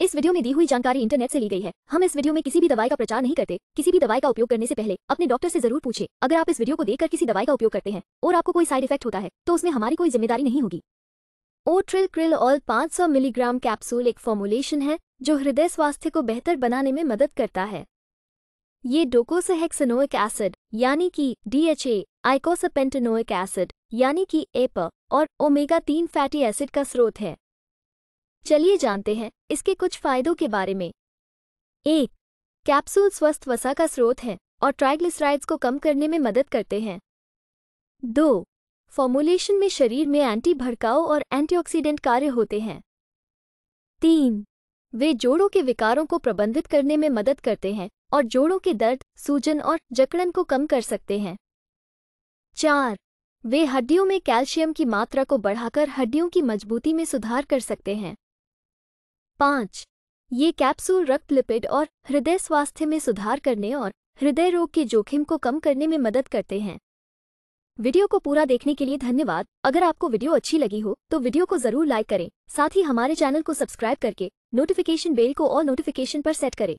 इस वीडियो में दी हुई जानकारी इंटरनेट से ली गई है हम इस वीडियो में किसी भी दवाई का प्रचार नहीं करते किसी भी दवाई का उपयोग करने से पहले अपने डॉक्टर से जरूर पूछे अगर आप इस वीडियो को देखकर किसी दवाई का उपयोग करते हैं और आपको कोई साइड इफेक्ट होता है तो उसमें हमारी कोई जिम्मेदारी नहीं होगी ओ ट्रिल क्रिल ऑल पांच मिलीग्राम कैप्सूल एक फॉर्मुलेशन है जो हृदय स्वास्थ्य को बेहतर बनाने में मदद करता है ये डोकोसहेक्सनोइक एसिड यानी कि डीएचए आइकोसपेंटनोइक एसिड यानी कि एप और ओमेगा तीन फैटी एसिड का स्रोत है चलिए जानते हैं इसके कुछ फायदों के बारे में एक कैप्सूल स्वस्थ वसा का स्रोत है और ट्राइग्लिसराइड्स को कम करने में मदद करते हैं दो फॉर्मुलेशन में शरीर में एंटी भड़काऊ और एंटीऑक्सीडेंट कार्य होते हैं तीन वे जोड़ों के विकारों को प्रबंधित करने में मदद करते हैं और जोड़ों के दर्द सूजन और जकड़न को कम कर सकते हैं चार वे हड्डियों में कैल्शियम की मात्रा को बढ़ाकर हड्डियों की मजबूती में सुधार कर सकते हैं पाँच ये कैप्सूल रक्त लिपिड और हृदय स्वास्थ्य में सुधार करने और हृदय रोग के जोखिम को कम करने में मदद करते हैं वीडियो को पूरा देखने के लिए धन्यवाद अगर आपको वीडियो अच्छी लगी हो तो वीडियो को जरूर लाइक करें साथ ही हमारे चैनल को सब्सक्राइब करके नोटिफिकेशन बेल को और नोटिफिकेशन पर सेट करें